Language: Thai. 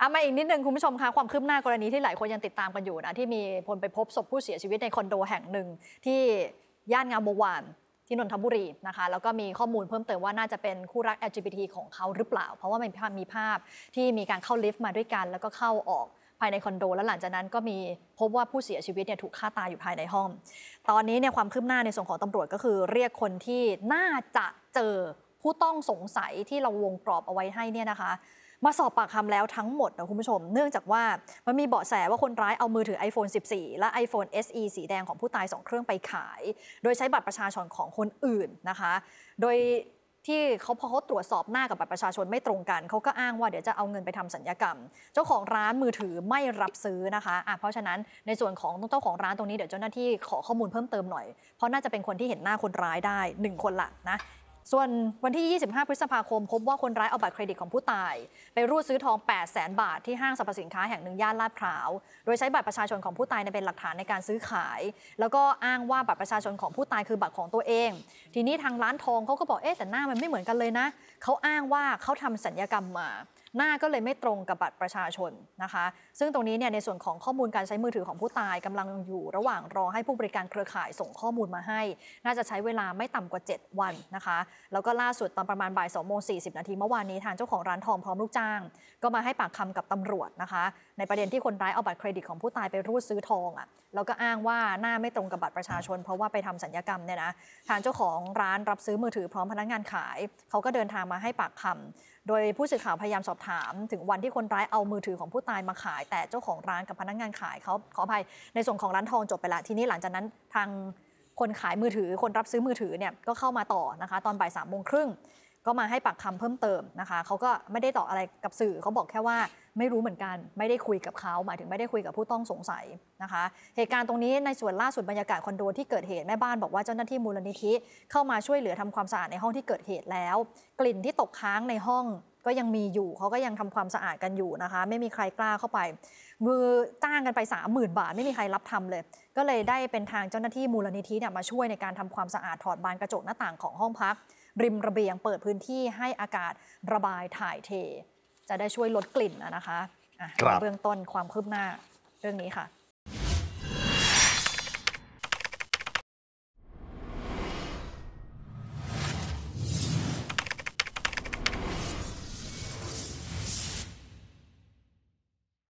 อามาอีกนิดนึงคุณผู้ชมคะความคืบหน้ากรณีที่หลายคนยังติดตามกันอยู่นะ ที่มีคนไปพบศพผู้เสียชีวิตในคอนโดแห่งหนึ่งที่ย่านงามวงวานที่นนทบุรีนะคะ แล้วก็มีข้อมูลเพิ่มเติมว่าน่าจะเป็นคู่รัก LGBT ของเขาหรือเปล่า เพราะว่ามันมีภาพที่มีการเข้าลิฟต์มาด้วยกัน แล้วก็เข้าออกภายในคอนโด แล้วหลังจากนั้นก็มีพบว่าผู้เสียชีวิตเนี่ยถูกฆ่าตายอยู่ภายในห้องตอนนี้เนี่ยความคืบหน้าในส่วนของตำรวจก็คือเรียกคนที่น่าจะเจอผู้ต้องสงสัยที่เราวงกรอบเอาไว้ให้เนี่ยนะคะมาสอบปากคำแล้วทั้งหมดนะคุณผู้ชม เนื่องจากว่ามันมีเบาะแสว่าคนร้ายเอามือถือ iPhone 14 และ iPhone SE สีแดงของผู้ตาย 2 เครื่องไปขาย โดยใช้บัตรประชาชนของคนอื่นนะคะ โดยที่เขาพอเขาตรวจสอบหน้ากับบัตรประชาชนไม่ตรงกัน เขาก็อ้างว่าเดี๋ยวจะเอาเงินไปทำสัญญกรรม เจ้าของร้านมือถือไม่รับซื้อนะคะะเพราะฉะนั้นในส่วนของเจ้าของร้านตรงนี้เดี๋ยวเจ้าหน้าที่ขอข้อมูลเพิ่มเติมหน่อย เพราะน่าจะเป็นคนที่เห็นหน้าคนร้ายได้ 1 คนละนะส่วนวันที่ 25 พฤษภาคมพบว่าคนร้ายเอาบัตรเครดิตของผู้ตาย ไปรูดซื้อทอง 8 0 0แสนบาทที่ห้างสรรพสินค้าแห่งหนึ่งย่านลาดพร้าว โดยใช้บัตรประชาชนของผู้ตายเป็นหลักฐานในการซื้อขาย แล้วก็อ้างว่าบัตรประชาชนของผู้ตายคือบัตรของตัวเอง ทีนี้ทางร้านทองเขาก็บอกเอ๊ะแต่หน้ามันไม่เหมือนกันเลยนะ เขาอ้างว่าเขาทำสัญญกรรมมาหน้าก็เลยไม่ตรงกับบัตรประชาชนนะคะ ซึ่งตรงนี้เนี่ยในส่วนของข้อมูลการใช้มือถือของผู้ตายกำลังอยู่ระหว่างรอให้ผู้บริการเครือข่ายส่งข้อมูลมาให้ น่าจะใช้เวลาไม่ต่ำกว่า 7 วันนะคะ แล้วก็ล่าสุดตอนประมาณบ่ายสองโมงส0นาทีเมื่อวานนี้ทางเจ้าของร้านทองพร้อมลูกจ้าง ก็มาให้ปากคำกับตำรวจนะคะ ในประเด็นที่คนร้ายเอาบัตรเครดิต ของผู้ตายไปรูดซื้อทองอะ่ะ แล้วก็อ้างว่าหน้าไม่ตรงกับบัตรประชาชน เพราะว่าไปทำสัญญกรรมเนี่ยนะ ทางเจ้าของร้านรับซื้อมือถือพร้อมพนักงงานขายเขาก็เดินทางมาให้ปากคำโดยผู้สื่อข่าวพยายามสอบถาม ถึงวันที่คนร้ายเอามือถือของผู้ตายมาขาย แต่เจ้าของร้านกับพนักงานขายเขาขออภัยในส่วนของร้านทองจบไปละ ทีนี้หลังจากนั้นทางคนขายมือถือ คนรับซื้อมือถือเนี่ยก็เข้ามาต่อนะคะตอนบ่ายสามโมงครึ่งก็มาให้ปากคำเพิ่มเติมนะคะ เขาก็ไม่ได้ตอบอะไรกับสื่อเขาบอกแค่ว่า ไม่รู้เหมือนกัน ไม่ได้คุยกับเขาหมายถึงไม่ได้คุยกับผู้ต้องสงสัยนะคะ เหตุการณ์ตรงนี้ในส่วนล่าสุดบรรยากาศคอนโดที่เกิดเหตุแม่บ้านบอกว่าเจ้าหน้าที่มูลนิธิ เข้ามาช่วยเหลือทำความสะอาดในห้องที่เกิดเหตุแล้ว กลิ่นที่ตกค้างในห้อง ก็ยังมีอยู่เขาก็ยังทำความสะอาดกันอยู่นะคะ ไม่มีใครกล้าเข้าไป มือจ้างกันไป 3 0,000บาทไม่มีใครรับทำเลย ก็เลยได้เป็นทางเจ้าหน้าที่มูลนิธิเนี่ยมาช่วยในการทำความสะอาดถอดบานกระจกหน้าต่างของห้องพักริมระเบียงเปิดพื้นที่ให้อากาศระบายถ่ายเท จะได้ช่วยลดกลิ่นนะคะะเบื้องต้นความคืบหน้าเรื่องนี้ค่ะ